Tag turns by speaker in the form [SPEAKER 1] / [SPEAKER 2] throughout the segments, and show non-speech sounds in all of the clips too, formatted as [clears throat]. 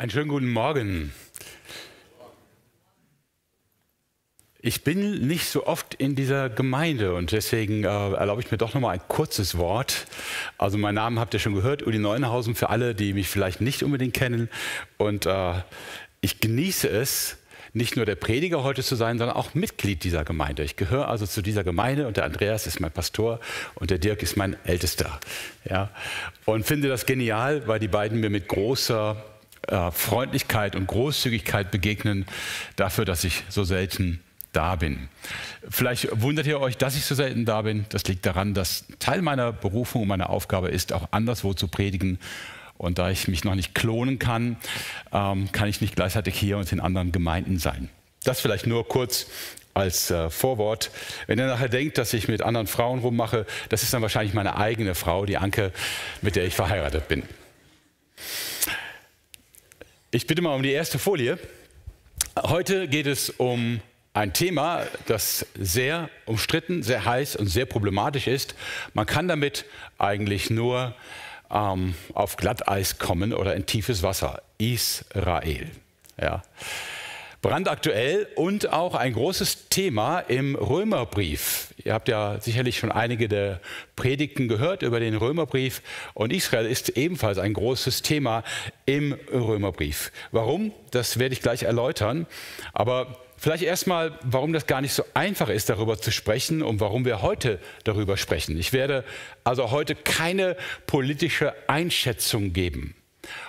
[SPEAKER 1] Einen schönen guten Morgen. Ich bin nicht so oft in dieser Gemeinde und deswegen äh, erlaube ich mir doch nochmal ein kurzes Wort. Also mein Name habt ihr schon gehört, Uli Neuenhausen für alle, die mich vielleicht nicht unbedingt kennen. Und äh, ich genieße es, nicht nur der Prediger heute zu sein, sondern auch Mitglied dieser Gemeinde. Ich gehöre also zu dieser Gemeinde und der Andreas ist mein Pastor und der Dirk ist mein Ältester. Ja? Und finde das genial, weil die beiden mir mit großer äh, Freundlichkeit und Großzügigkeit begegnen, dafür, dass ich so selten da bin. Vielleicht wundert ihr euch, dass ich so selten da bin. Das liegt daran, dass Teil meiner Berufung und meiner Aufgabe ist, auch anderswo zu predigen. Und da ich mich noch nicht klonen kann, ähm, kann ich nicht gleichzeitig hier und in anderen Gemeinden sein. Das vielleicht nur kurz als äh, Vorwort. Wenn ihr nachher denkt, dass ich mit anderen Frauen rummache, das ist dann wahrscheinlich meine eigene Frau, die Anke, mit der ich verheiratet bin. Ich bitte mal um die erste Folie. Heute geht es um ein Thema, das sehr umstritten, sehr heiß und sehr problematisch ist. Man kann damit eigentlich nur ähm, auf Glatteis kommen oder in tiefes Wasser. Israel. Ja. Brandaktuell und auch ein großes Thema im Römerbrief. Ihr habt ja sicherlich schon einige der Predigten gehört über den Römerbrief und Israel ist ebenfalls ein großes Thema im Römerbrief. Warum? Das werde ich gleich erläutern. Aber Vielleicht erstmal, warum das gar nicht so einfach ist, darüber zu sprechen und warum wir heute darüber sprechen. Ich werde also heute keine politische Einschätzung geben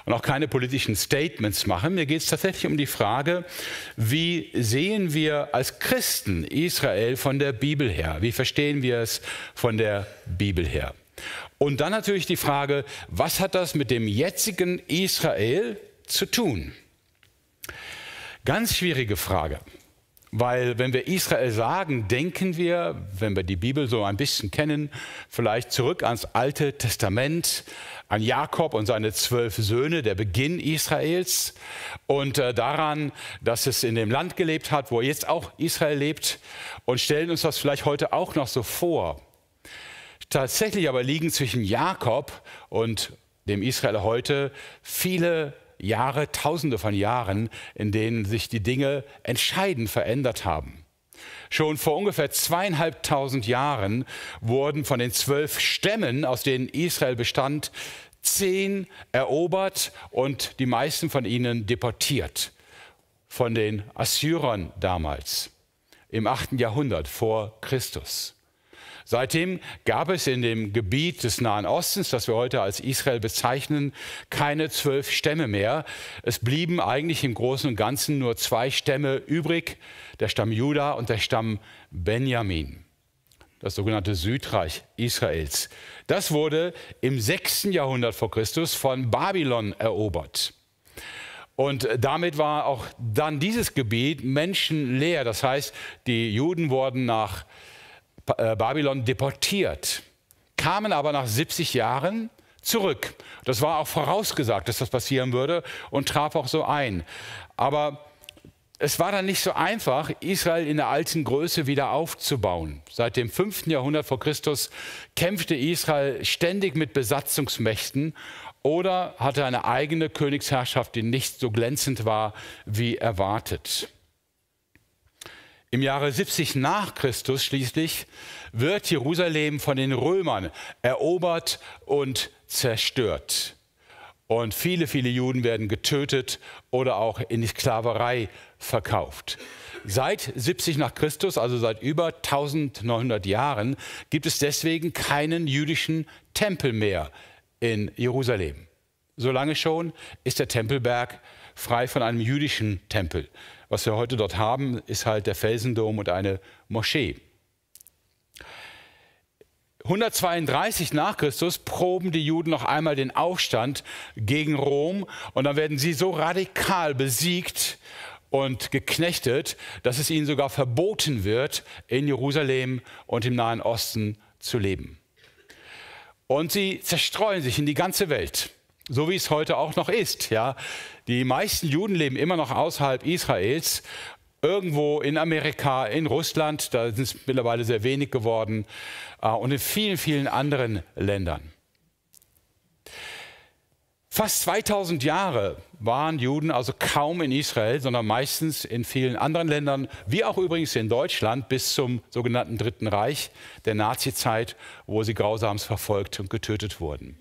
[SPEAKER 1] und auch keine politischen Statements machen. Mir geht es tatsächlich um die Frage, wie sehen wir als Christen Israel von der Bibel her? Wie verstehen wir es von der Bibel her? Und dann natürlich die Frage, was hat das mit dem jetzigen Israel zu tun? Ganz schwierige Frage. Weil wenn wir Israel sagen, denken wir, wenn wir die Bibel so ein bisschen kennen, vielleicht zurück ans Alte Testament, an Jakob und seine zwölf Söhne, der Beginn Israels und äh, daran, dass es in dem Land gelebt hat, wo jetzt auch Israel lebt und stellen uns das vielleicht heute auch noch so vor. Tatsächlich aber liegen zwischen Jakob und dem Israel heute viele Jahre, Tausende von Jahren, in denen sich die Dinge entscheidend verändert haben. Schon vor ungefähr zweieinhalbtausend Jahren wurden von den zwölf Stämmen, aus denen Israel bestand, zehn erobert und die meisten von ihnen deportiert. Von den Assyrern damals, im achten Jahrhundert vor Christus. Seitdem gab es in dem Gebiet des Nahen Ostens, das wir heute als Israel bezeichnen, keine zwölf Stämme mehr. Es blieben eigentlich im Großen und Ganzen nur zwei Stämme übrig, der Stamm Juda und der Stamm Benjamin, das sogenannte Südreich Israels. Das wurde im 6. Jahrhundert vor Christus von Babylon erobert. Und damit war auch dann dieses Gebiet menschenleer. Das heißt, die Juden wurden nach äh, äh, Babylon deportiert, kamen aber nach 70 Jahren zurück. Das war auch vorausgesagt, dass das passieren würde und traf auch so ein. Aber es war dann nicht so einfach, Israel in der alten Größe wieder aufzubauen. Seit dem 5. Jahrhundert vor Christus kämpfte Israel ständig mit Besatzungsmächten oder hatte eine eigene Königsherrschaft, die nicht so glänzend war wie erwartet. Im Jahre 70 nach Christus schließlich wird Jerusalem von den Römern erobert und zerstört. Und viele, viele Juden werden getötet oder auch in die Sklaverei verkauft. Seit 70 nach Christus, also seit über 1900 Jahren, gibt es deswegen keinen jüdischen Tempel mehr in Jerusalem. Solange schon ist der Tempelberg frei von einem jüdischen Tempel. Was wir heute dort haben, ist halt der Felsendom und eine Moschee. 132 nach Christus proben die Juden noch einmal den Aufstand gegen Rom und dann werden sie so radikal besiegt und geknechtet, dass es ihnen sogar verboten wird, in Jerusalem und im Nahen Osten zu leben. Und sie zerstreuen sich in die ganze Welt, so wie es heute auch noch ist. Ja? Die meisten Juden leben immer noch außerhalb Israels, irgendwo in Amerika, in Russland, da sind es mittlerweile sehr wenig geworden, äh, und in vielen, vielen anderen Ländern. Fast 2000 Jahre waren Juden also kaum in Israel, sondern meistens in vielen anderen Ländern, wie auch übrigens in Deutschland bis zum sogenannten Dritten Reich der Nazizeit, wo sie grausamst verfolgt und getötet wurden.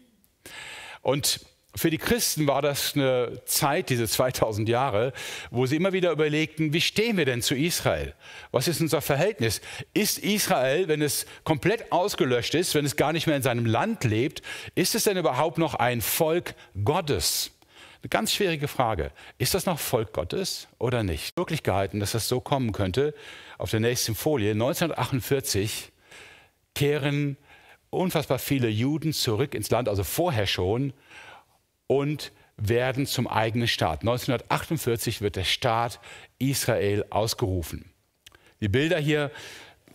[SPEAKER 1] Und für die Christen war das eine Zeit, diese 2000 Jahre, wo sie immer wieder überlegten, wie stehen wir denn zu Israel? Was ist unser Verhältnis? Ist Israel, wenn es komplett ausgelöscht ist, wenn es gar nicht mehr in seinem Land lebt, ist es denn überhaupt noch ein Volk Gottes? Eine ganz schwierige Frage. Ist das noch Volk Gottes oder nicht? Wirklich gehalten, dass das so kommen könnte. Auf der nächsten Folie, 1948 kehren unfassbar viele Juden zurück ins Land, also vorher schon, und werden zum eigenen Staat. 1948 wird der Staat Israel ausgerufen. Die Bilder hier,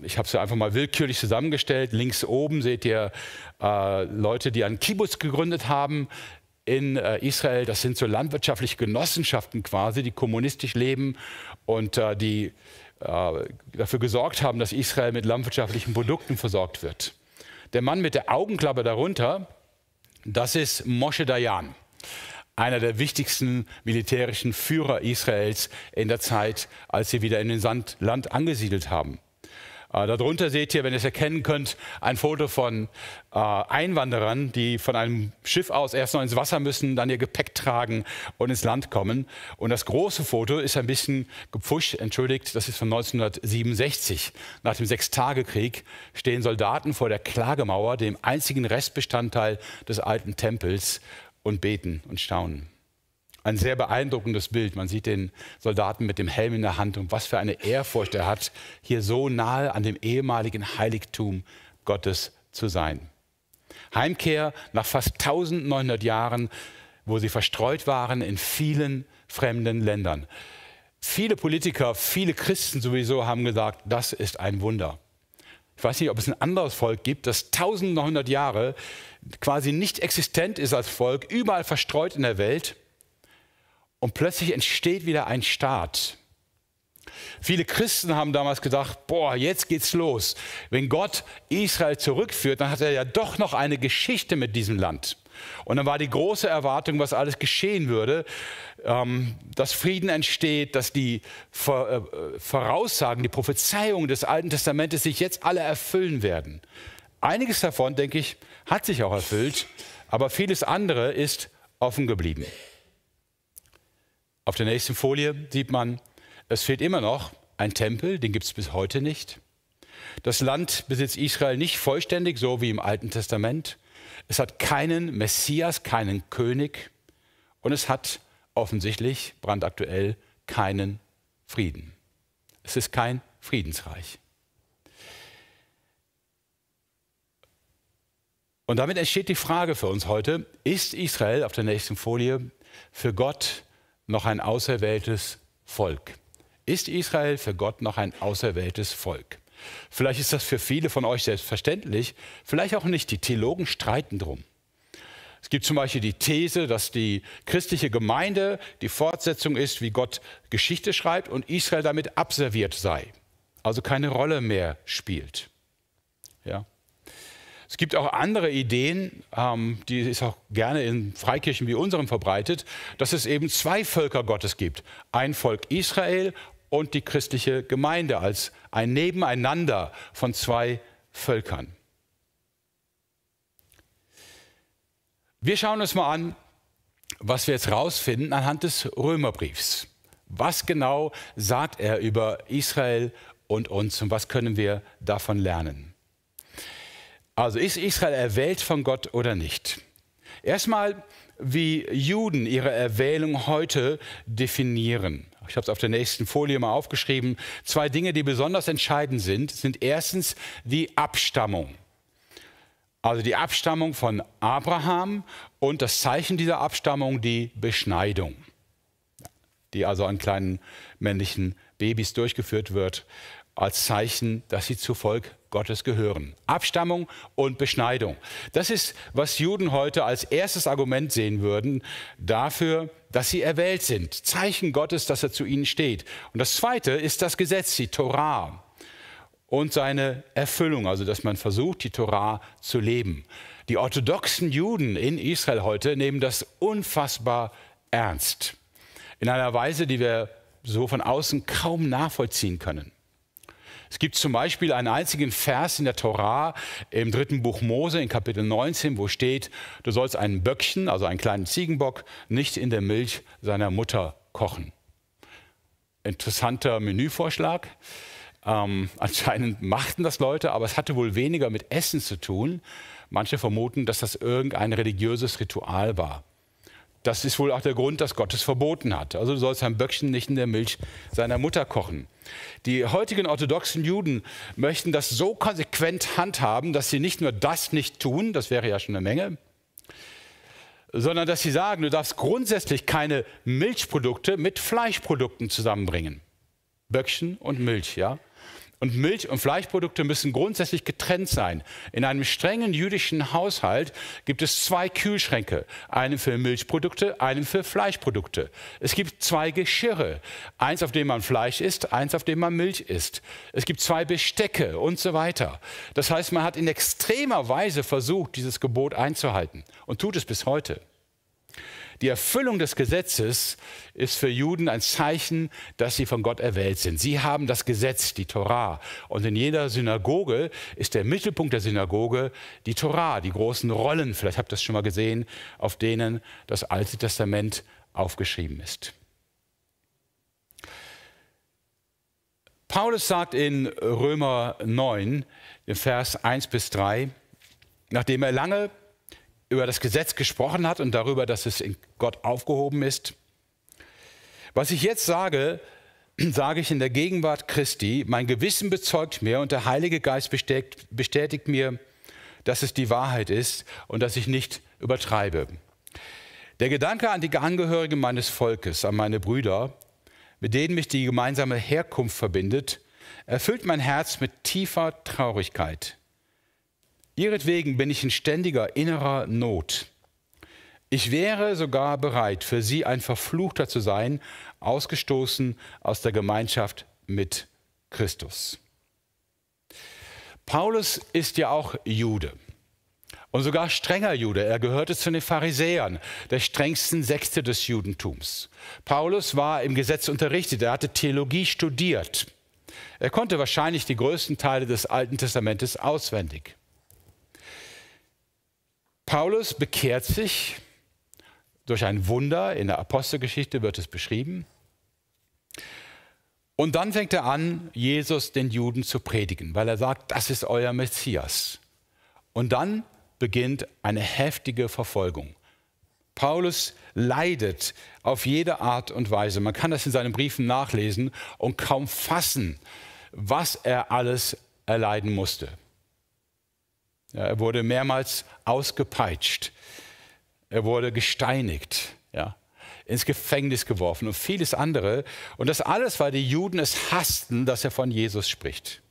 [SPEAKER 1] ich habe sie einfach mal willkürlich zusammengestellt. Links oben seht ihr äh, Leute, die einen Kibbutz gegründet haben in äh, Israel. Das sind so landwirtschaftliche Genossenschaften quasi, die kommunistisch leben und äh, die äh, dafür gesorgt haben, dass Israel mit landwirtschaftlichen Produkten versorgt wird. Der Mann mit der Augenklappe darunter, das ist Moshe Dayan einer der wichtigsten militärischen Führer Israels in der Zeit, als sie wieder in den Sand, Land angesiedelt haben. Äh, darunter seht ihr, wenn ihr es erkennen könnt, ein Foto von äh, Einwanderern, die von einem Schiff aus erst noch ins Wasser müssen, dann ihr Gepäck tragen und ins Land kommen. Und das große Foto ist ein bisschen gepfuscht, entschuldigt, das ist von 1967. Nach dem Sechstagekrieg stehen Soldaten vor der Klagemauer, dem einzigen Restbestandteil des alten Tempels, und beten und staunen. Ein sehr beeindruckendes Bild. Man sieht den Soldaten mit dem Helm in der Hand und was für eine Ehrfurcht er hat, hier so nahe an dem ehemaligen Heiligtum Gottes zu sein. Heimkehr nach fast 1900 Jahren, wo sie verstreut waren in vielen fremden Ländern. Viele Politiker, viele Christen sowieso haben gesagt, das ist ein Wunder. Ich weiß nicht, ob es ein anderes Volk gibt, das 1900 Jahre quasi nicht existent ist als Volk, überall verstreut in der Welt. Und plötzlich entsteht wieder ein Staat. Viele Christen haben damals gedacht, boah, jetzt geht's los. Wenn Gott Israel zurückführt, dann hat er ja doch noch eine Geschichte mit diesem Land. Und dann war die große Erwartung, was alles geschehen würde, ähm, dass Frieden entsteht, dass die äh, Voraussagen, die Prophezeiungen des Alten Testamentes sich jetzt alle erfüllen werden. Einiges davon, denke ich, hat sich auch erfüllt, aber vieles andere ist offen geblieben. Auf der nächsten Folie sieht man, es fehlt immer noch ein Tempel, den gibt es bis heute nicht. Das Land besitzt Israel nicht vollständig, so wie im Alten Testament. Es hat keinen Messias, keinen König und es hat offensichtlich brandaktuell keinen Frieden. Es ist kein Friedensreich. Und damit entsteht die Frage für uns heute, ist Israel auf der nächsten Folie für Gott noch ein auserwähltes Volk? Ist Israel für Gott noch ein auserwähltes Volk? Vielleicht ist das für viele von euch selbstverständlich, vielleicht auch nicht. Die Theologen streiten drum. Es gibt zum Beispiel die These, dass die christliche Gemeinde die Fortsetzung ist, wie Gott Geschichte schreibt und Israel damit abserviert sei, also keine Rolle mehr spielt. Ja. Es gibt auch andere Ideen, ähm, die ist auch gerne in Freikirchen wie unserem verbreitet, dass es eben zwei Völker Gottes gibt. Ein Volk Israel und die christliche Gemeinde als ein Nebeneinander von zwei Völkern. Wir schauen uns mal an, was wir jetzt rausfinden anhand des Römerbriefs. Was genau sagt er über Israel und uns und was können wir davon lernen? Also ist Israel erwählt von Gott oder nicht? Erstmal, wie Juden ihre Erwählung heute definieren. Ich habe es auf der nächsten Folie mal aufgeschrieben. Zwei Dinge, die besonders entscheidend sind, sind erstens die Abstammung. Also die Abstammung von Abraham und das Zeichen dieser Abstammung, die Beschneidung, die also an kleinen männlichen Babys durchgeführt wird als Zeichen, dass sie zu Volk Gottes gehören. Abstammung und Beschneidung. Das ist, was Juden heute als erstes Argument sehen würden dafür, dass sie erwählt sind. Zeichen Gottes, dass er zu ihnen steht. Und das Zweite ist das Gesetz, die Torah und seine Erfüllung, also dass man versucht, die Torah zu leben. Die orthodoxen Juden in Israel heute nehmen das unfassbar ernst. In einer Weise, die wir so von außen kaum nachvollziehen können. Es gibt zum Beispiel einen einzigen Vers in der Torah im dritten Buch Mose in Kapitel 19, wo steht, du sollst einen Böckchen, also einen kleinen Ziegenbock, nicht in der Milch seiner Mutter kochen. Interessanter Menüvorschlag. Ähm, [laughs] anscheinend machten das Leute, aber es hatte wohl weniger mit Essen zu tun. Manche vermuten, dass das irgendein religiöses Ritual war. Das ist wohl auch der Grund, dass Gott es verboten hat. Also du sollst ein Böckchen nicht in der Milch seiner Mutter kochen. Die heutigen orthodoxen Juden möchten das so konsequent handhaben, dass sie nicht nur das nicht tun, das wäre ja schon eine Menge, sondern dass sie sagen, du darfst grundsätzlich keine Milchprodukte mit Fleischprodukten zusammenbringen. Böckchen und Milch, ja und Milch und Fleischprodukte müssen grundsätzlich getrennt sein. In einem strengen jüdischen Haushalt gibt es zwei Kühlschränke, einen für Milchprodukte, einen für Fleischprodukte. Es gibt zwei Geschirre, eins auf dem man Fleisch isst, eins auf dem man Milch isst. Es gibt zwei Bestecke und so weiter. Das heißt, man hat in extremer Weise versucht, dieses Gebot einzuhalten und tut es bis heute. Die Erfüllung des Gesetzes ist für Juden ein Zeichen, dass sie von Gott erwählt sind. Sie haben das Gesetz, die Torah. Und in jeder Synagoge ist der Mittelpunkt der Synagoge die Torah, die großen Rollen, vielleicht habt ihr das schon mal gesehen, auf denen das Alte Testament aufgeschrieben ist. Paulus sagt in Römer 9, Vers 1 bis 3, nachdem er lange über das Gesetz gesprochen hat und darüber, dass es in Gott aufgehoben ist. Was ich jetzt sage, [clears throat] sage ich in der Gegenwart Christi, mein Gewissen bezeugt mir und der Heilige Geist bestätigt, bestätigt mir, dass es die Wahrheit ist und dass ich nicht übertreibe. Der Gedanke an die Angehörigen meines Volkes, an meine Brüder, mit denen mich die gemeinsame Herkunft verbindet, erfüllt mein Herz mit tiefer Traurigkeit. Ihretwegen bin ich in ständiger innerer Not. Ich wäre sogar bereit, für sie ein Verfluchter zu sein, ausgestoßen aus der Gemeinschaft mit Christus. Paulus ist ja auch Jude und sogar strenger Jude. Er gehörte zu den Pharisäern, der strengsten Sekte des Judentums. Paulus war im Gesetz unterrichtet, er hatte Theologie studiert. Er konnte wahrscheinlich die größten Teile des Alten Testamentes auswendig. Paulus bekehrt sich durch ein Wunder, in der Apostelgeschichte wird es beschrieben. Und dann fängt er an, Jesus den Juden zu predigen, weil er sagt, das ist euer Messias. Und dann beginnt eine heftige Verfolgung. Paulus leidet auf jede Art und Weise. Man kann das in seinen Briefen nachlesen und kaum fassen, was er alles erleiden musste. Ja, er wurde mehrmals ausgepeitscht. Er wurde gesteinigt, ja, ins Gefängnis geworfen und vieles andere. Und das alles, weil die Juden es hassten, dass er von Jesus spricht.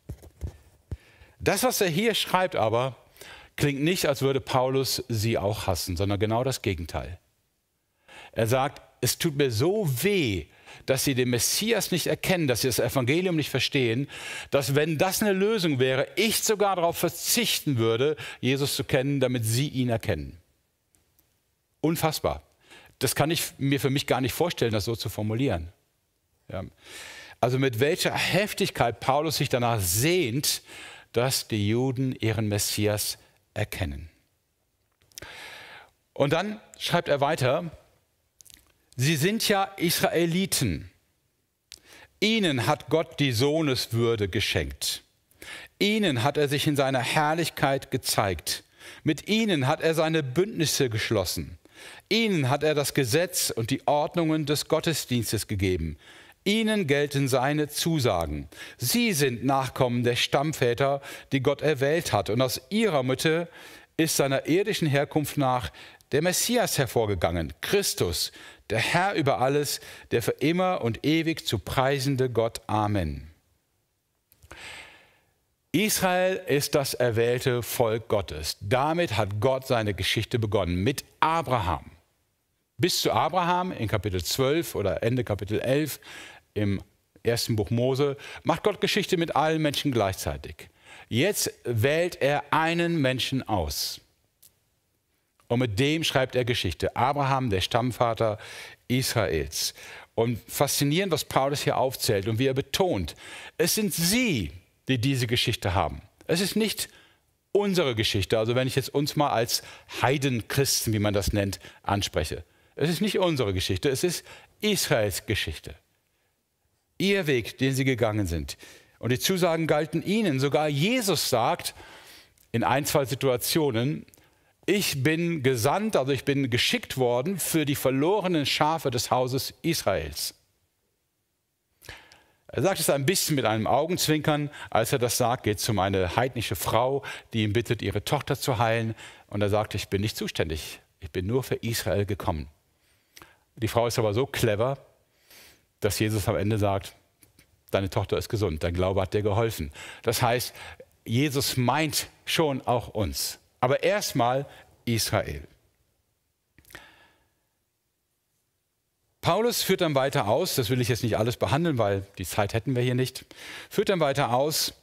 [SPEAKER 1] Das, was er hier schreibt, aber klingt nicht, als würde Paulus sie auch hassen, sondern genau das Gegenteil. Er sagt, es tut mir so weh, dass sie den Messias nicht erkennen, dass sie das Evangelium nicht verstehen, dass wenn das eine Lösung wäre, ich sogar darauf verzichten würde, Jesus zu kennen, damit sie ihn erkennen. Unfassbar. Das kann ich mir für mich gar nicht vorstellen, das so zu formulieren. Ja. Also mit welcher Heftigkeit Paulus sich danach sehnt, dass die Juden ihren Messias erkennen. Und dann schreibt er weiter, Sie sind ja Israeliten. Ihnen hat Gott die Sohneswürde geschenkt. Ihnen hat er sich in seiner Herrlichkeit gezeigt. Mit ihnen hat er seine Bündnisse geschlossen. Ihnen hat er das Gesetz und die Ordnungen des Gottesdienstes gegeben. Ihnen gelten seine Zusagen. Sie sind Nachkommen der Stammväter, die Gott erwählt hat. Und aus ihrer Mitte ist seiner irdischen Herkunft nach der Messias hervorgegangen, Christus, der Herr über alles, der für immer und ewig zu preisende Gott. Amen. Israel ist das erwählte Volk Gottes. Damit hat Gott seine Geschichte begonnen, mit Abraham. Bis zu Abraham in Kapitel 12 oder Ende Kapitel 11 im ersten Buch Mose macht Gott Geschichte mit allen Menschen gleichzeitig. Jetzt wählt er einen Menschen aus. Und mit dem schreibt er Geschichte. Abraham, der Stammvater Israels. Und faszinierend, was Paulus hier aufzählt und wie er betont, es sind sie, die diese Geschichte haben. Es ist nicht unsere Geschichte, also wenn ich jetzt uns mal als Heidenchristen, wie man das nennt, anspreche. Es ist nicht unsere Geschichte, es ist Israels Geschichte. Ihr Weg, den sie gegangen sind. Und die Zusagen galten ihnen. Sogar Jesus sagt in ein, zwei Situationen, ich bin gesandt, also ich bin geschickt worden für die verlorenen Schafe des Hauses Israels. Er sagt es ein bisschen mit einem Augenzwinkern, als er das sagt, geht es um eine heidnische Frau, die ihn bittet, ihre Tochter zu heilen. Und er sagt, ich bin nicht zuständig, ich bin nur für Israel gekommen. Die Frau ist aber so clever, dass Jesus am Ende sagt, deine Tochter ist gesund, dein Glaube hat dir geholfen. Das heißt, Jesus meint schon auch uns. Aber erstmal Israel. Paulus führt dann weiter aus, das will ich jetzt nicht alles behandeln, weil die Zeit hätten wir hier nicht, führt dann weiter aus,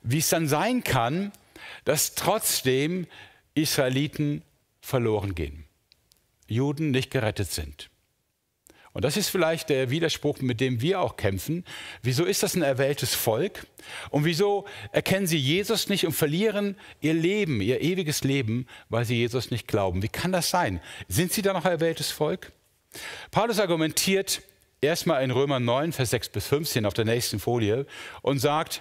[SPEAKER 1] wie es dann sein kann, dass trotzdem Israeliten verloren gehen, Juden nicht gerettet sind. Und das ist vielleicht der Widerspruch, mit dem wir auch kämpfen. Wieso ist das ein erwähltes Volk? Und wieso erkennen sie Jesus nicht und verlieren ihr Leben, ihr ewiges Leben, weil sie Jesus nicht glauben? Wie kann das sein? Sind sie da noch erwähltes Volk? Paulus argumentiert erstmal in Römer 9, Vers 6 bis 15 auf der nächsten Folie und sagt,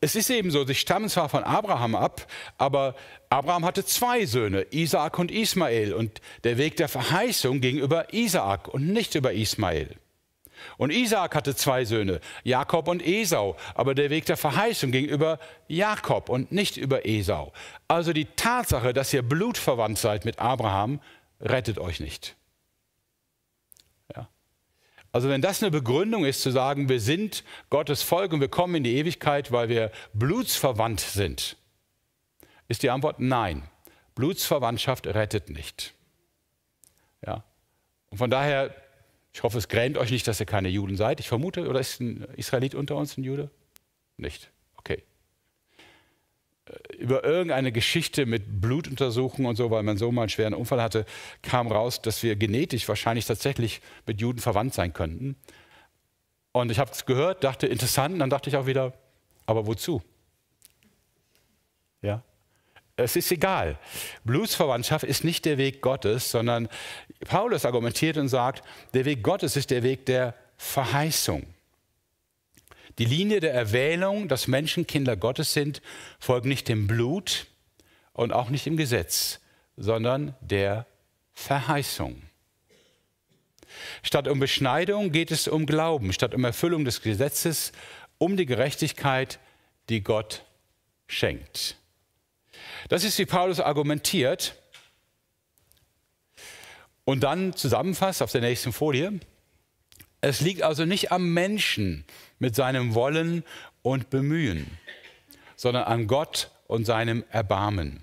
[SPEAKER 1] es ist eben so, sie stammen zwar von Abraham ab, aber Abraham hatte zwei Söhne, Isaak und Ismael, und der Weg der Verheißung ging über Isaak und nicht über Ismael. Und Isaak hatte zwei Söhne, Jakob und Esau, aber der Weg der Verheißung ging über Jakob und nicht über Esau. Also die Tatsache, dass ihr blutverwandt seid mit Abraham, rettet euch nicht. Also wenn das eine Begründung ist, zu sagen, wir sind Gottes Volk und wir kommen in die Ewigkeit, weil wir blutsverwandt sind, ist die Antwort nein. Blutsverwandtschaft rettet nicht. Ja. Und von daher, ich hoffe, es grämt euch nicht, dass ihr keine Juden seid. Ich vermute, oder ist ein Israelit unter uns ein Jude? Nicht. Okay über irgendeine Geschichte mit Blutuntersuchungen und so, weil man so mal einen schweren Unfall hatte, kam raus, dass wir genetisch wahrscheinlich tatsächlich mit Juden verwandt sein könnten. Und ich habe es gehört, dachte interessant, und dann dachte ich auch wieder, aber wozu? Ja. Es ist egal. Blutsverwandtschaft ist nicht der Weg Gottes, sondern Paulus argumentiert und sagt, der Weg Gottes ist der Weg der Verheißung. Die Linie der Erwählung, dass Menschen Kinder Gottes sind, folgt nicht dem Blut und auch nicht dem Gesetz, sondern der Verheißung. Statt um Beschneidung geht es um Glauben, statt um Erfüllung des Gesetzes, um die Gerechtigkeit, die Gott schenkt. Das ist, wie Paulus argumentiert und dann zusammenfasst auf der nächsten Folie. Es liegt also nicht am Menschen, mit seinem Wollen und Bemühen, sondern an Gott und seinem Erbarmen.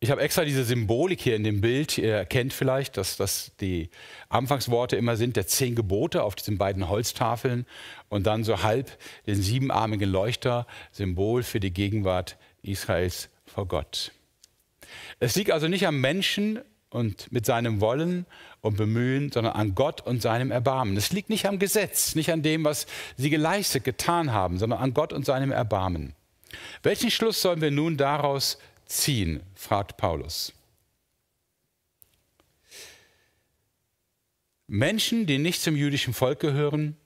[SPEAKER 1] Ich habe extra diese Symbolik hier in dem Bild. Ihr erkennt vielleicht, dass das die Anfangsworte immer sind der zehn Gebote auf diesen beiden Holztafeln und dann so halb den siebenarmigen Leuchter, Symbol für die Gegenwart Israels vor Gott. Es liegt also nicht am Menschen und mit seinem Wollen und Bemühen, sondern an Gott und seinem Erbarmen. Es liegt nicht am Gesetz, nicht an dem, was sie geleistet, getan haben, sondern an Gott und seinem Erbarmen. Welchen Schluss sollen wir nun daraus ziehen? fragt Paulus. Menschen, die nicht zum jüdischen Volk gehören,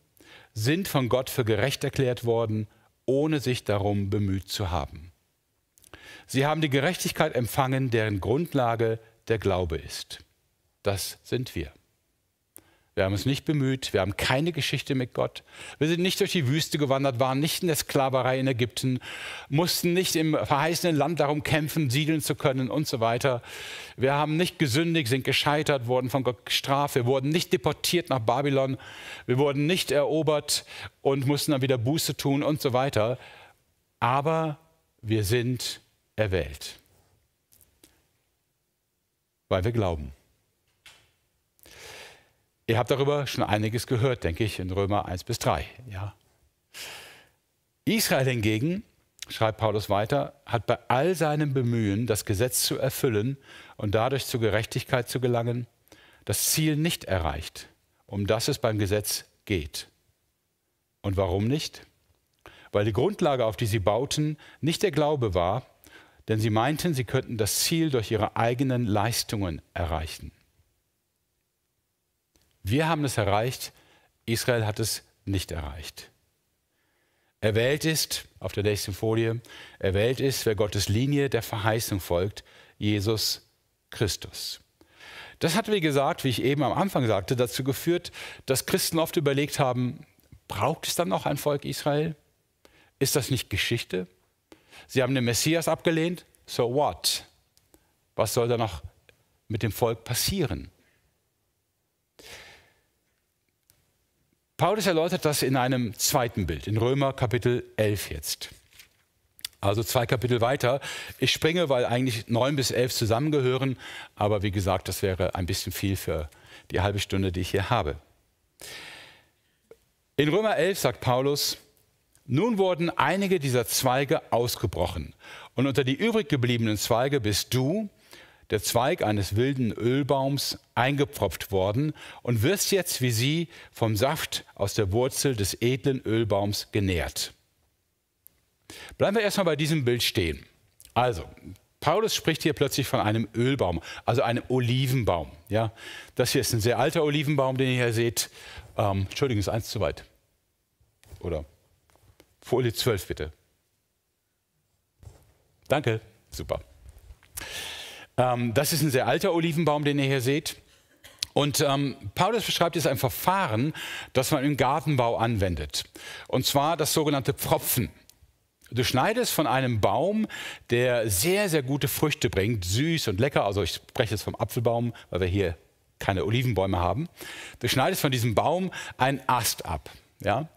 [SPEAKER 1] sind von Gott für gerecht erklärt worden, ohne sich darum bemüht zu haben. Sie haben die Gerechtigkeit empfangen, deren Grundlage der Glaube ist. Das sind wir. Wir haben uns nicht bemüht, wir haben keine Geschichte mit Gott. Wir sind nicht durch die Wüste gewandert, waren nicht in der Sklaverei in Ägypten, mussten nicht im verheißenen Land darum kämpfen, siedeln zu können und so weiter. Wir haben nicht gesündigt, sind gescheitert, wurden von Gott gestraft, wir wurden nicht deportiert nach Babylon, wir wurden nicht erobert und mussten dann wieder Buße tun und so weiter. Aber wir sind erwählt, weil wir glauben. Ihr habt darüber schon einiges gehört, denke ich, in Römer 1 bis 3. Ja. Israel hingegen, schreibt Paulus weiter, hat bei all seinem Bemühen, das Gesetz zu erfüllen und dadurch zur Gerechtigkeit zu gelangen, das Ziel nicht erreicht, um das es beim Gesetz geht. Und warum nicht? Weil die Grundlage, auf die sie bauten, nicht der Glaube war, denn sie meinten, sie könnten das Ziel durch ihre eigenen Leistungen erreichen. Wir haben es erreicht, Israel hat es nicht erreicht. Erwählt ist, auf der nächsten Folie, erwählt ist, wer Gottes Linie der Verheißung folgt, Jesus Christus. Das hat, wie gesagt, wie ich eben am Anfang sagte, dazu geführt, dass Christen oft überlegt haben, braucht es dann noch ein Volk Israel? Ist das nicht Geschichte? Sie haben den Messias abgelehnt, so what? Was soll da noch mit dem Volk passieren? Paulus erläutert das in einem zweiten Bild, in Römer Kapitel 11 jetzt. Also zwei Kapitel weiter. Ich springe, weil eigentlich neun bis elf zusammengehören, aber wie gesagt, das wäre ein bisschen viel für die halbe Stunde, die ich hier habe. In Römer 11 sagt Paulus, nun wurden einige dieser Zweige ausgebrochen und unter die übrig gebliebenen Zweige bist du, der Zweig eines wilden Ölbaums, eingepfropft worden und wirst jetzt wie sie vom Saft aus der Wurzel des edlen Ölbaums genährt. Bleiben wir erstmal bei diesem Bild stehen. Also, Paulus spricht hier plötzlich von einem Ölbaum, also einem Olivenbaum. Ja, das hier ist ein sehr alter Olivenbaum, den ihr hier seht. Ähm, Entschuldigung, ist eins zu weit. Oder Folie 12 bitte. Danke, super. Ähm, das ist ein sehr alter Olivenbaum, den ihr hier seht. Und ähm, Paulus beschreibt jetzt ein Verfahren, das man im Gartenbau anwendet. Und zwar das sogenannte Pfropfen. Du schneidest von einem Baum, der sehr, sehr gute Früchte bringt, süß und lecker. Also ich spreche jetzt vom Apfelbaum, weil wir hier keine Olivenbäume haben. Du schneidest von diesem Baum einen Ast ab. Ja?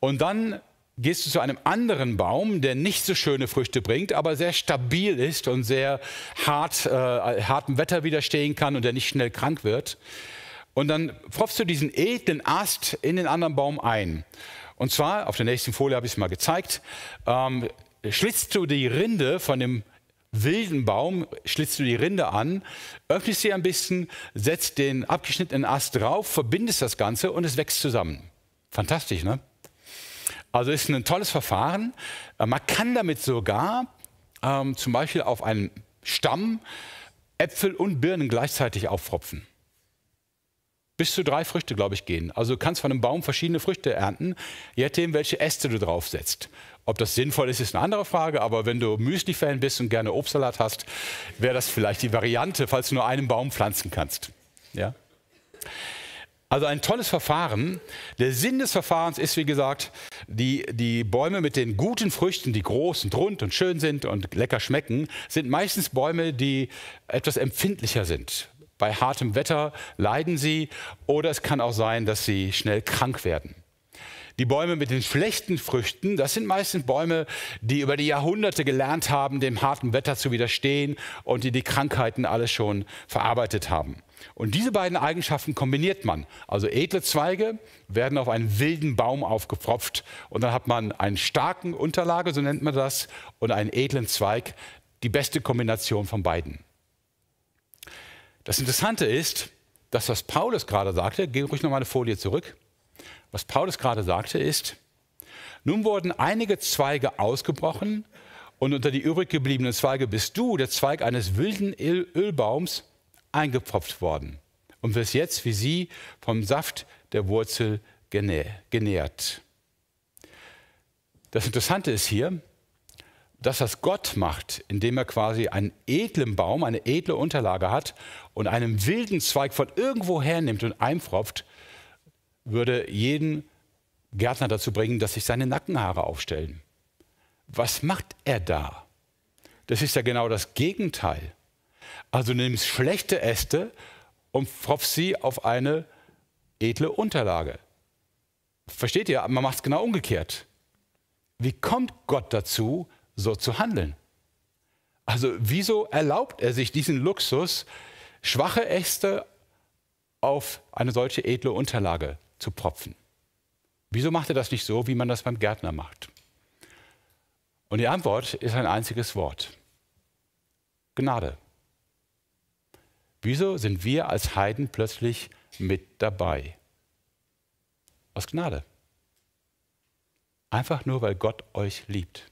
[SPEAKER 1] Und dann gehst du zu einem anderen Baum, der nicht so schöne Früchte bringt, aber sehr stabil ist und sehr hart, äh, hartem Wetter widerstehen kann und der nicht schnell krank wird. Und dann pfropfst du diesen edlen Ast in den anderen Baum ein. Und zwar, auf der nächsten Folie habe ich es mal gezeigt, ähm, schlitzt du die Rinde von dem wilden Baum, schlitzt du die Rinde an, öffnest sie ein bisschen, setzt den abgeschnittenen Ast drauf, verbindest das Ganze und es wächst zusammen. Fantastisch, ne? Also ist ein tolles Verfahren. Äh, man kann damit sogar ähm, zum Beispiel auf einen Stamm Äpfel und Birnen gleichzeitig aufpfropfen. Bis zu drei Früchte, glaube ich, gehen. Also du kannst von einem Baum verschiedene Früchte ernten, je nachdem, welche Äste du draufsetzt. Ob das sinnvoll ist, ist eine andere Frage, aber wenn du Müsli-Fan bist und gerne Obstsalat hast, wäre das vielleicht die Variante, falls du nur einen Baum pflanzen kannst. Ja? Also ein tolles Verfahren. Der Sinn des Verfahrens ist, wie gesagt, die, die Bäume mit den guten Früchten, die groß und rund und schön sind und lecker schmecken, sind meistens Bäume, die etwas empfindlicher sind. Bei hartem Wetter leiden sie oder es kann auch sein, dass sie schnell krank werden. Die Bäume mit den schlechten Früchten, das sind meistens Bäume, die über die Jahrhunderte gelernt haben, dem harten Wetter zu widerstehen und die die Krankheiten alle schon verarbeitet haben. Und diese beiden Eigenschaften kombiniert man. Also edle Zweige werden auf einen wilden Baum aufgepfropft und dann hat man einen starken Unterlage, so nennt man das, und einen edlen Zweig, die beste Kombination von beiden. Das Interessante ist, dass was Paulus gerade sagte, geh ruhig noch mal eine Folie zurück, was Paulus gerade sagte ist, nun wurden einige Zweige ausgebrochen und unter die übrig gebliebenen Zweige bist du, der Zweig eines wilden Ölbaums, eingepfropft worden und wirst jetzt wie sie vom Saft der Wurzel genährt. Das Interessante ist hier, dass das Gott macht, indem er quasi einen edlen Baum, eine edle Unterlage hat und einen wilden Zweig von irgendwo her nimmt und einpfropft würde jeden Gärtner dazu bringen, dass sich seine Nackenhaare aufstellen. Was macht er da? Das ist ja genau das Gegenteil. Also nimmst schlechte Äste und pfropfst sie auf eine edle Unterlage. Versteht ihr? Man macht es genau umgekehrt. Wie kommt Gott dazu, so zu handeln? Also wieso erlaubt er sich diesen Luxus, schwache Äste auf eine solche edle Unterlage zu propfen. Wieso macht er das nicht so, wie man das beim Gärtner macht? Und die Antwort ist ein einziges Wort. Gnade. Wieso sind wir als Heiden plötzlich mit dabei? Aus Gnade. Einfach nur, weil Gott euch liebt.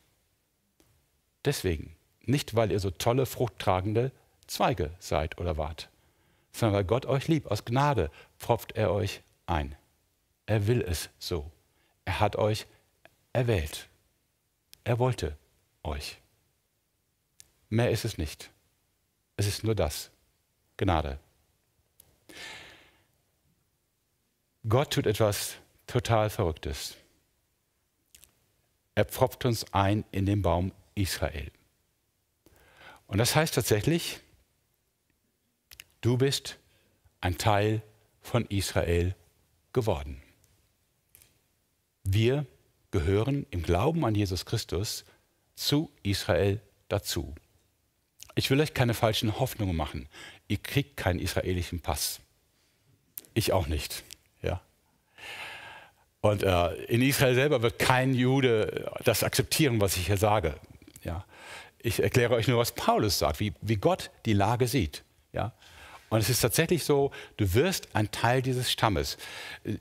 [SPEAKER 1] Deswegen. Nicht, weil ihr so tolle, fruchttragende Zweige seid oder wart, sondern weil Gott euch liebt. Aus Gnade propft er euch ein. Er will es so. Er hat euch erwählt. Er wollte euch. Mehr ist es nicht. Es ist nur das. Gnade. Gott tut etwas total Verrücktes. Er pfropft uns ein in den Baum Israel. Und das heißt tatsächlich, du bist ein Teil von Israel geworden. Wir gehören im Glauben an Jesus Christus zu Israel dazu. Ich will euch keine falschen Hoffnungen machen. Ihr kriegt keinen israelischen Pass. Ich auch nicht. Ja. Und äh, in Israel selber wird kein Jude äh, das akzeptieren, was ich hier sage. Ja. Ich erkläre euch nur, was Paulus sagt, wie, wie Gott die Lage sieht. Ja. Und es ist tatsächlich so, du wirst ein Teil dieses Stammes.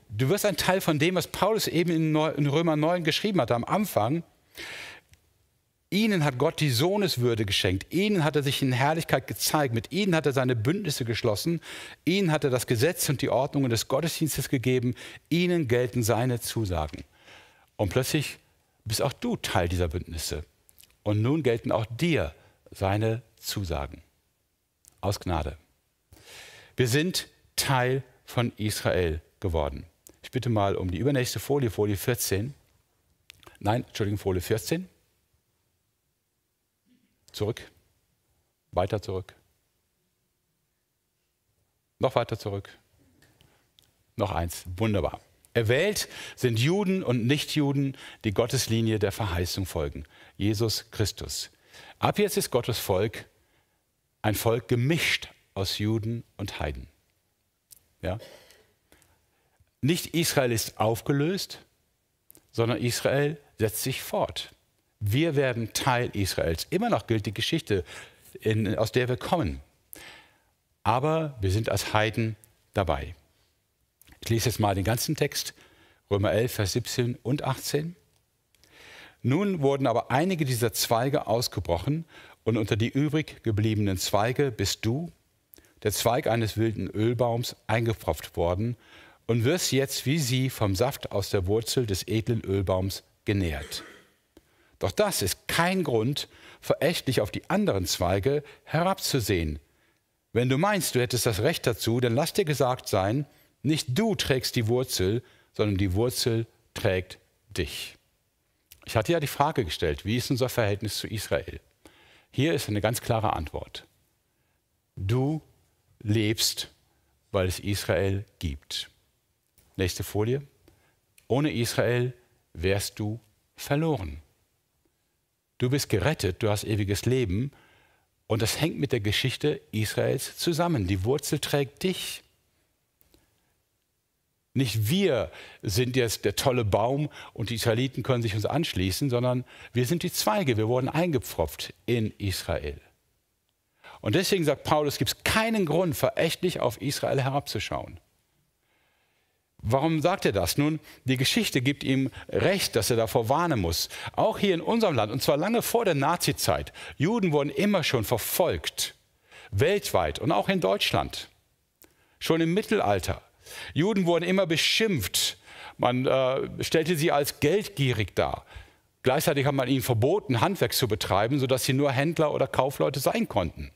[SPEAKER 1] Du wirst ein Teil von dem, was Paulus eben in Römer 9 geschrieben hat am Anfang. Ihnen hat Gott die Sohneswürde geschenkt. Ihnen hat er sich in Herrlichkeit gezeigt. Mit ihnen hat er seine Bündnisse geschlossen. Ihnen hat er das Gesetz und die Ordnungen des Gottesdienstes gegeben. Ihnen gelten seine Zusagen. Und plötzlich bist auch du Teil dieser Bündnisse. Und nun gelten auch dir seine Zusagen. Aus Gnade. Wir sind Teil von Israel geworden. Ich bitte mal um die übernächste Folie, Folie 14. Nein, Entschuldigung, Folie 14. Zurück. Weiter zurück. Noch weiter zurück. Noch eins. Wunderbar. Erwählt sind Juden und Nichtjuden, die Gotteslinie der Verheißung folgen. Jesus Christus. Ab jetzt ist Gottes Volk ein Volk gemischt aus Juden und Heiden. Ja? Nicht Israel ist aufgelöst, sondern Israel setzt sich fort. Wir werden Teil Israels. Immer noch gilt die Geschichte, in, aus der wir kommen. Aber wir sind als Heiden dabei. Ich lese jetzt mal den ganzen Text, Römer 11, Vers 17 und 18. Nun wurden aber einige dieser Zweige ausgebrochen und unter die übrig gebliebenen Zweige bist du, der Zweig eines wilden Ölbaums, eingepfropft worden und wirst jetzt wie sie vom Saft aus der Wurzel des edlen Ölbaums genährt. Doch das ist kein Grund, verächtlich auf die anderen Zweige herabzusehen. Wenn du meinst, du hättest das Recht dazu, dann lass dir gesagt sein, nicht du trägst die Wurzel, sondern die Wurzel trägt dich. Ich hatte ja die Frage gestellt, wie ist unser Verhältnis zu Israel? Hier ist eine ganz klare Antwort. Du lebst, weil es Israel gibt. Nächste Folie. Ohne Israel wärst du verloren. Du bist gerettet, du hast ewiges Leben und das hängt mit der Geschichte Israels zusammen. Die Wurzel trägt dich. Nicht wir sind jetzt der tolle Baum und die Israeliten können sich uns anschließen, sondern wir sind die Zweige, wir wurden eingepfropft in Israel. Und deswegen sagt Paulus, gibt es keinen Grund, verächtlich auf Israel herabzuschauen. Warum sagt er das? Nun, die Geschichte gibt ihm recht, dass er davor warnen muss. Auch hier in unserem Land, und zwar lange vor der Nazizeit, Juden wurden immer schon verfolgt, weltweit und auch in Deutschland, schon im Mittelalter. Juden wurden immer beschimpft, man äh, stellte sie als geldgierig dar. Gleichzeitig hat man ihnen verboten, Handwerk zu betreiben, sodass sie nur Händler oder Kaufleute sein konnten.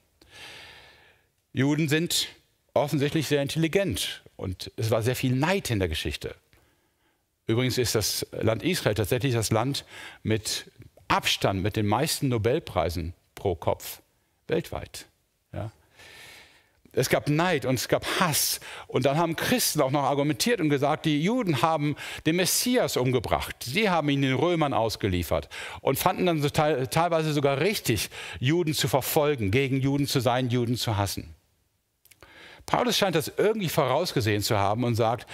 [SPEAKER 1] Juden sind offensichtlich sehr intelligent und es war sehr viel Neid in der Geschichte. Übrigens ist das Land Israel tatsächlich das Land mit Abstand, mit den meisten Nobelpreisen pro Kopf weltweit. Ja. Es gab Neid und es gab Hass. Und dann haben Christen auch noch argumentiert und gesagt, die Juden haben den Messias umgebracht. Sie haben ihn den Römern ausgeliefert und fanden dann so teil, teilweise sogar richtig, Juden zu verfolgen, gegen Juden zu sein, Juden zu hassen. Paulus scheint das irgendwie vorausgesehen zu haben und sagt,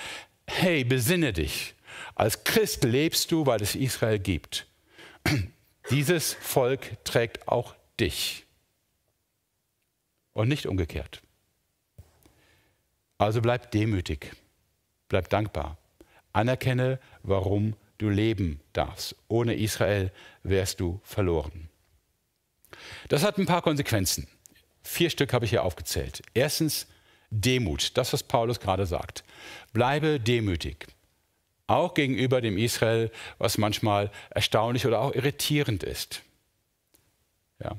[SPEAKER 1] hey, besinne dich. Als Christ lebst du, weil es Israel gibt. [clears throat] Dieses Volk trägt auch dich. Und nicht umgekehrt. Also bleib demütig, bleib dankbar. Anerkenne, warum du leben darfst. Ohne Israel wärst du verloren. Das hat ein paar Konsequenzen. Vier Stück habe ich hier aufgezählt. Erstens, Demut, das, was Paulus gerade sagt. Bleibe demütig, auch gegenüber dem Israel, was manchmal erstaunlich oder auch irritierend ist. Ja.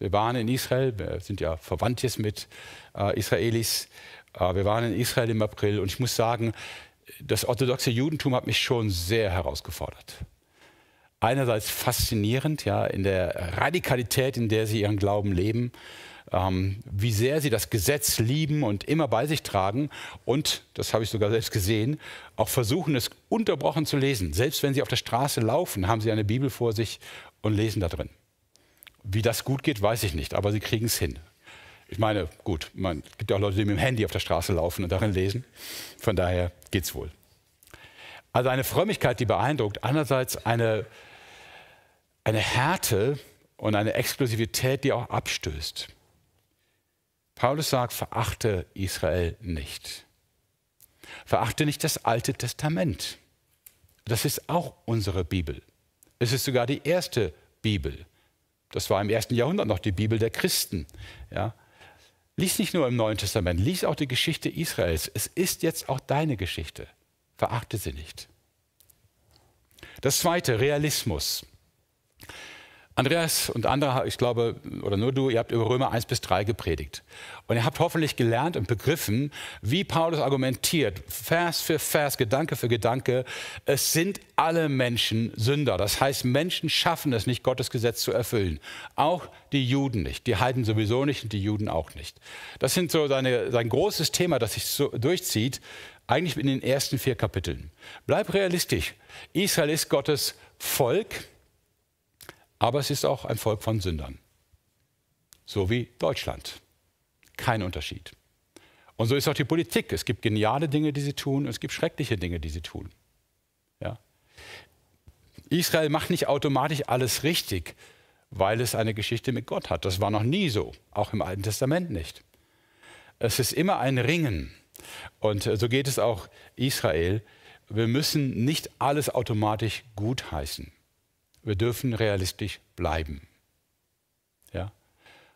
[SPEAKER 1] Wir waren in Israel, wir sind ja verwandt jetzt mit äh, Israelis, äh, wir waren in Israel im April und ich muss sagen, das orthodoxe Judentum hat mich schon sehr herausgefordert einerseits faszinierend, ja, in der Radikalität, in der sie ihren Glauben leben, ähm, wie sehr sie das Gesetz lieben und immer bei sich tragen und, das habe ich sogar selbst gesehen, auch versuchen, es unterbrochen zu lesen. Selbst wenn sie auf der Straße laufen, haben sie eine Bibel vor sich und lesen da drin. Wie das gut geht, weiß ich nicht, aber sie kriegen es hin. Ich meine, gut, man es gibt ja auch Leute, die mit dem Handy auf der Straße laufen und darin lesen. Von daher geht's wohl. Also eine Frömmigkeit, die beeindruckt, andererseits eine eine Härte und eine Explosivität, die auch abstößt. Paulus sagt, verachte Israel nicht. Verachte nicht das Alte Testament. Das ist auch unsere Bibel. Es ist sogar die erste Bibel. Das war im ersten Jahrhundert noch die Bibel der Christen. Ja. Lies nicht nur im Neuen Testament, lies auch die Geschichte Israels. Es ist jetzt auch deine Geschichte. Verachte sie nicht. Das zweite, Realismus. Andreas und andere, ich glaube, oder nur du, ihr habt über Römer 1 bis 3 gepredigt. Und ihr habt hoffentlich gelernt und begriffen, wie Paulus argumentiert, Vers für Vers, Gedanke für Gedanke, es sind alle Menschen Sünder. Das heißt, Menschen schaffen es nicht, Gottes Gesetz zu erfüllen. Auch die Juden nicht. Die Heiden sowieso nicht und die Juden auch nicht. Das sind so seine, sein großes Thema, das sich so durchzieht, eigentlich in den ersten vier Kapiteln. Bleib realistisch. Israel ist Gottes Volk aber es ist auch ein Volk von Sündern. So wie Deutschland. Kein Unterschied. Und so ist auch die Politik. Es gibt geniale Dinge, die sie tun, und es gibt schreckliche Dinge, die sie tun. Ja? Israel macht nicht automatisch alles richtig, weil es eine Geschichte mit Gott hat. Das war noch nie so, auch im Alten Testament nicht. Es ist immer ein Ringen. Und äh, so geht es auch Israel. Wir müssen nicht alles automatisch gutheißen. Wir dürfen realistisch bleiben. Ja?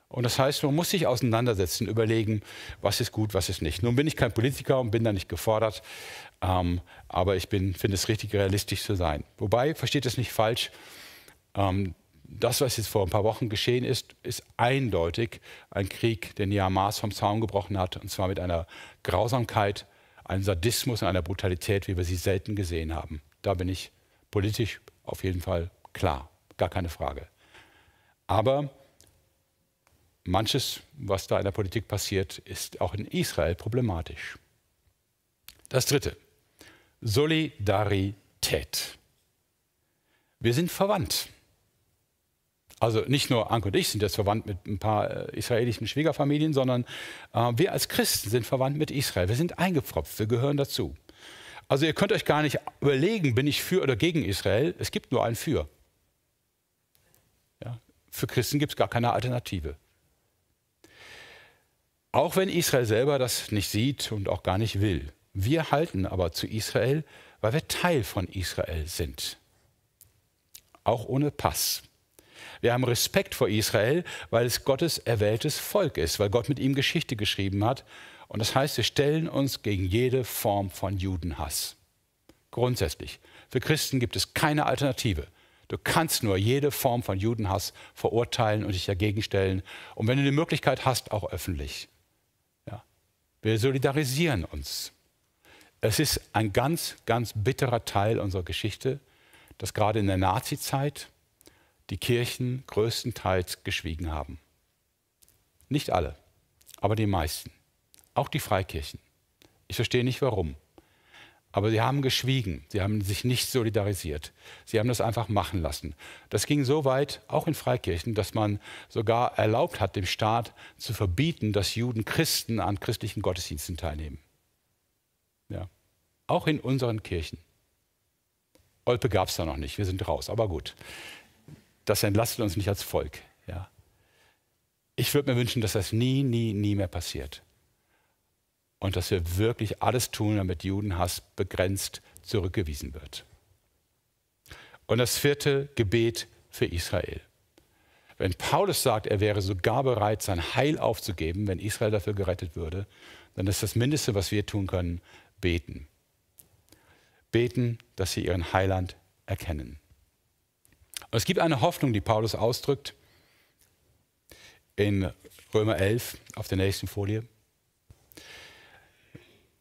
[SPEAKER 1] Und das heißt, man muss sich auseinandersetzen, überlegen, was ist gut, was ist nicht. Nun bin ich kein Politiker und bin da nicht gefordert, ähm, aber ich finde es richtig, realistisch zu sein. Wobei, versteht es nicht falsch, ähm, das, was jetzt vor ein paar Wochen geschehen ist, ist eindeutig ein Krieg, den die Hamas vom Zaun gebrochen hat, und zwar mit einer Grausamkeit, einem Sadismus und einer Brutalität, wie wir sie selten gesehen haben. Da bin ich politisch auf jeden Fall Klar, gar keine Frage. Aber manches, was da in der Politik passiert, ist auch in Israel problematisch. Das Dritte, Solidarität. Wir sind verwandt. Also nicht nur Anke und ich sind jetzt verwandt mit ein paar äh, israelischen Schwiegerfamilien, sondern äh, wir als Christen sind verwandt mit Israel. Wir sind eingepfropft, wir gehören dazu. Also ihr könnt euch gar nicht überlegen, bin ich für oder gegen Israel. Es gibt nur ein für. Für Christen gibt es gar keine Alternative. Auch wenn Israel selber das nicht sieht und auch gar nicht will. Wir halten aber zu Israel, weil wir Teil von Israel sind. Auch ohne Pass. Wir haben Respekt vor Israel, weil es Gottes erwähltes Volk ist, weil Gott mit ihm Geschichte geschrieben hat. Und das heißt, wir stellen uns gegen jede Form von Judenhass. Grundsätzlich. Für Christen gibt es keine Alternative. Du kannst nur jede Form von Judenhass verurteilen und dich dagegen stellen. Und wenn du die Möglichkeit hast, auch öffentlich. Ja. Wir solidarisieren uns. Es ist ein ganz, ganz bitterer Teil unserer Geschichte, dass gerade in der Nazizeit die Kirchen größtenteils geschwiegen haben. Nicht alle, aber die meisten. Auch die Freikirchen. Ich verstehe nicht warum. Aber sie haben geschwiegen, sie haben sich nicht solidarisiert. Sie haben das einfach machen lassen. Das ging so weit, auch in Freikirchen, dass man sogar erlaubt hat, dem Staat zu verbieten, dass Juden Christen an christlichen Gottesdiensten teilnehmen. Ja. Auch in unseren Kirchen. Olpe gab es da noch nicht, wir sind raus, aber gut. Das entlastet uns nicht als Volk. Ja. Ich würde mir wünschen, dass das nie, nie, nie mehr passiert und dass wir wirklich alles tun, damit Judenhass begrenzt zurückgewiesen wird. Und das vierte Gebet für Israel. Wenn Paulus sagt, er wäre sogar bereit, sein Heil aufzugeben, wenn Israel dafür gerettet würde, dann ist das Mindeste, was wir tun können, beten. Beten, dass sie ihren Heiland erkennen. Und es gibt eine Hoffnung, die Paulus ausdrückt in Römer 11 auf der nächsten Folie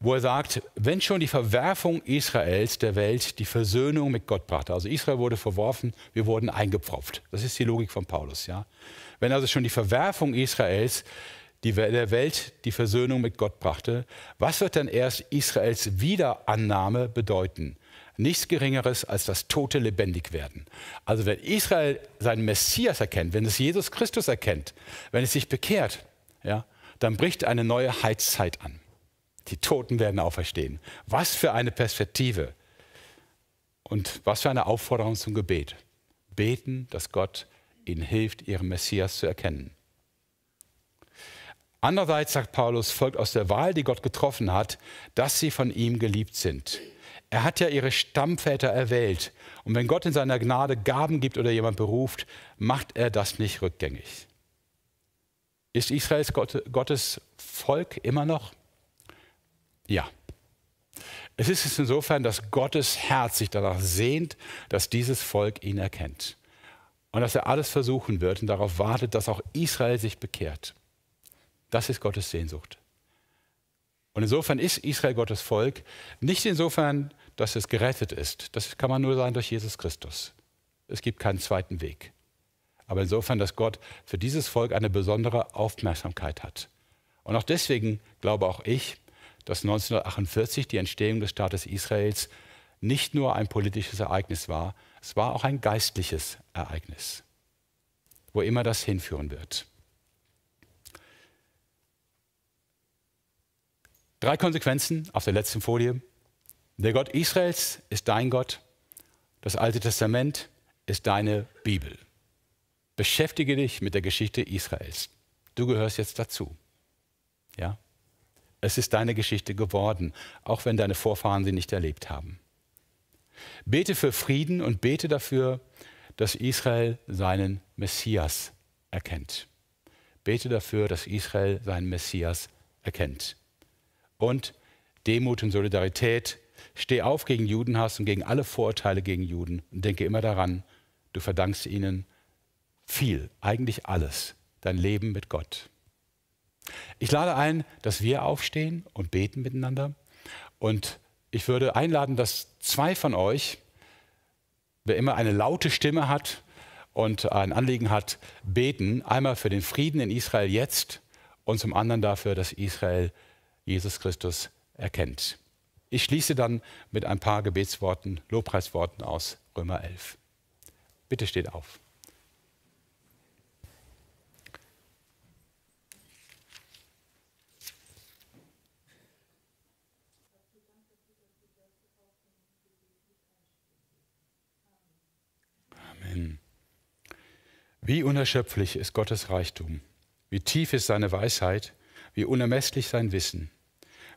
[SPEAKER 1] wo er sagt, wenn schon die Verwerfung Israels der Welt die Versöhnung mit Gott brachte. Also Israel wurde verworfen, wir wurden eingepfropft. Das ist die Logik von Paulus. Ja? Wenn also schon die Verwerfung Israels die, der Welt die Versöhnung mit Gott brachte, was wird dann erst Israels Wiederannahme bedeuten? Nichts Geringeres als das Tote lebendig werden. Also wenn Israel seinen Messias erkennt, wenn es Jesus Christus erkennt, wenn es sich bekehrt, ja, dann bricht eine neue Heizzeit an. Die Toten werden auferstehen. Was für eine Perspektive und was für eine Aufforderung zum Gebet. Beten, dass Gott ihnen hilft, ihren Messias zu erkennen. Andererseits sagt Paulus, folgt aus der Wahl, die Gott getroffen hat, dass sie von ihm geliebt sind. Er hat ja ihre Stammväter erwählt. Und wenn Gott in seiner Gnade Gaben gibt oder jemand beruft, macht er das nicht rückgängig. Ist Israels Gottes Volk immer noch? Ja. Es ist insofern, dass Gottes Herz sich danach sehnt, dass dieses Volk ihn erkennt. Und dass er alles versuchen wird und darauf wartet, dass auch Israel sich bekehrt. Das ist Gottes Sehnsucht. Und insofern ist Israel Gottes Volk, nicht insofern, dass es gerettet ist. Das kann man nur sein durch Jesus Christus. Es gibt keinen zweiten Weg. Aber insofern, dass Gott für dieses Volk eine besondere Aufmerksamkeit hat. Und auch deswegen glaube auch ich, dass 1948 die Entstehung des Staates Israels nicht nur ein politisches Ereignis war, es war auch ein geistliches Ereignis, wo immer das hinführen wird. Drei Konsequenzen auf der letzten Folie. Der Gott Israels ist dein Gott, das Alte Testament ist deine Bibel. Beschäftige dich mit der Geschichte Israels. Du gehörst jetzt dazu. Ja? Es ist deine Geschichte geworden, auch wenn deine Vorfahren sie nicht erlebt haben. Bete für Frieden und bete dafür, dass Israel seinen Messias erkennt. Bete dafür, dass Israel seinen Messias erkennt. Und Demut und Solidarität. Steh auf gegen Judenhass und gegen alle Vorurteile gegen Juden und denke immer daran, du verdankst ihnen viel, eigentlich alles, dein Leben mit Gott. Ich lade ein, dass wir aufstehen und beten miteinander. Und ich würde einladen, dass zwei von euch, wer immer eine laute Stimme hat und ein Anliegen hat, beten. Einmal für den Frieden in Israel jetzt und zum anderen dafür, dass Israel Jesus Christus erkennt. Ich schließe dann mit ein paar Gebetsworten, Lobpreisworten aus Römer 11. Bitte steht auf. Wie unerschöpflich ist Gottes Reichtum, wie tief ist seine Weisheit, wie unermesslich sein Wissen,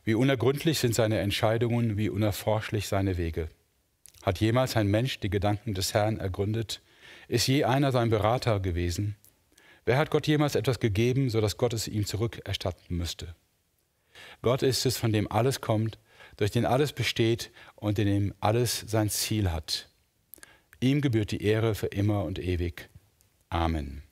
[SPEAKER 1] wie unergründlich sind seine Entscheidungen, wie unerforschlich seine Wege. Hat jemals ein Mensch die Gedanken des Herrn ergründet? Ist je einer sein Berater gewesen? Wer hat Gott jemals etwas gegeben, so dass Gott es ihm zurückerstatten müsste? Gott ist es, von dem alles kommt, durch den alles besteht und in dem alles sein Ziel hat. Ihm gebührt die Ehre für immer und ewig. Amen.